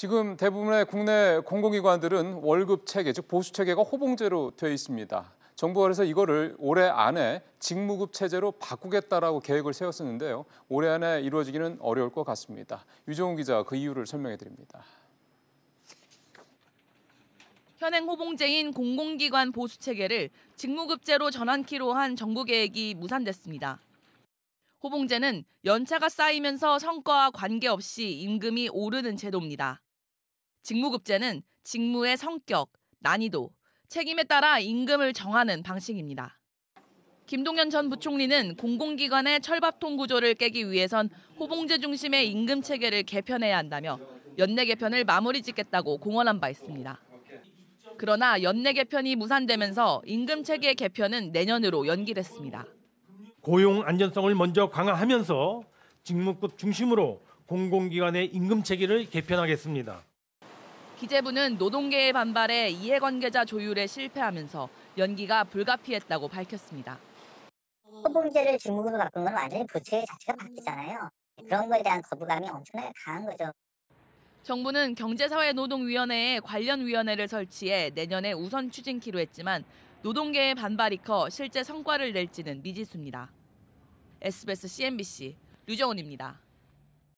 지금 대부분의 국내 공공기관들은 월급 체계, 즉 보수 체계가 호봉제로 되어 있습니다. 정부가 그래서 이거를 올해 안에 직무급 체제로 바꾸겠다라고 계획을 세웠었는데요. 올해 안에 이루어지기는 어려울 것 같습니다. 유정훈 기자 그 이유를 설명해 드립니다. 현행 호봉제인 공공기관 보수 체계를 직무급제로 전환키로 한 정부 계획이 무산됐습니다. 호봉제는 연차가 쌓이면서 성과와 관계없이 임금이 오르는 제도입니다. 직무급제는 직무의 성격, 난이도, 책임에 따라 임금을 정하는 방식입니다. 김동연 전 부총리는 공공기관의 철밥통 구조를 깨기 위해선 호봉제 중심의 임금 체계를 개편해야 한다며 연내 개편을 마무리 짓겠다고 공언한 바 있습니다. 그러나 연내 개편이 무산되면서 임금 체계 개편은 내년으로 연기됐습니다. 고용 안전성을 먼저 강화하면서 직무급 중심으로 공공기관의 임금 체계를 개편하겠습니다. 기재부는 노동계의 반발에 이해관계자 조율에 실패하면서 연기가 불가피했다고 밝혔습니다. 허범죄를 중국으로 바꾼 건 완전히 부채 자체가 바뀌잖아요. 그런 거에 대한 거부감이 엄청나게 강한 거죠. 정부는 경제사회노동위원회에 관련 위원회를 설치해 내년에 우선 추진키로 했지만 노동계의 반발이 커 실제 성과를 낼지는 미지수입니다. SBS CNBC 류정훈입니다.